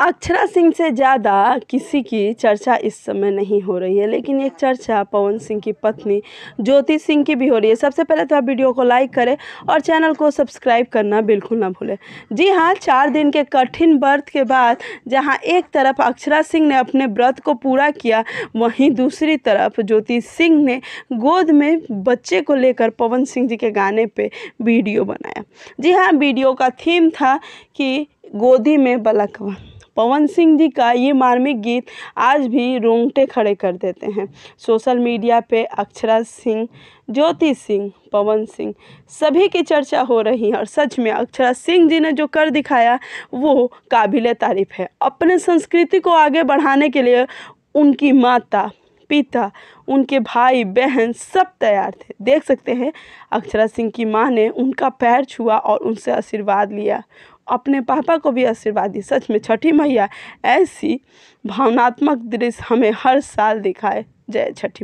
अक्षरा सिंह से ज़्यादा किसी की चर्चा इस समय नहीं हो रही है लेकिन एक चर्चा पवन सिंह की पत्नी ज्योति सिंह की भी हो रही है सबसे पहले तो आप वीडियो को लाइक करें और चैनल को सब्सक्राइब करना बिल्कुल ना भूलें जी हाँ चार दिन के कठिन व्रत के बाद जहाँ एक तरफ अक्षरा सिंह ने अपने व्रत को पूरा किया वहीं दूसरी तरफ ज्योति सिंह ने गोद में बच्चे को लेकर पवन सिंह जी के गाने पर वीडियो बनाया जी हाँ वीडियो का थीम था कि गोदी में बलकवा पवन सिंह जी का ये मार्मिक गीत आज भी रोंगटे खड़े कर देते हैं सोशल मीडिया पे अक्षरा सिंह ज्योति सिंह पवन सिंह सभी की चर्चा हो रही है और सच में अक्षरा सिंह जी ने जो कर दिखाया वो काबिल तारीफ़ है अपने संस्कृति को आगे बढ़ाने के लिए उनकी माता पिता उनके भाई बहन सब तैयार थे देख सकते हैं अक्षरा सिंह की माँ ने उनका पैर छुआ और उनसे आशीर्वाद लिया अपने पापा को भी आशीर्वाद दी सच में छठी मैया ऐसी भावनात्मक दृश्य हमें हर साल दिखाए जय छठी मैया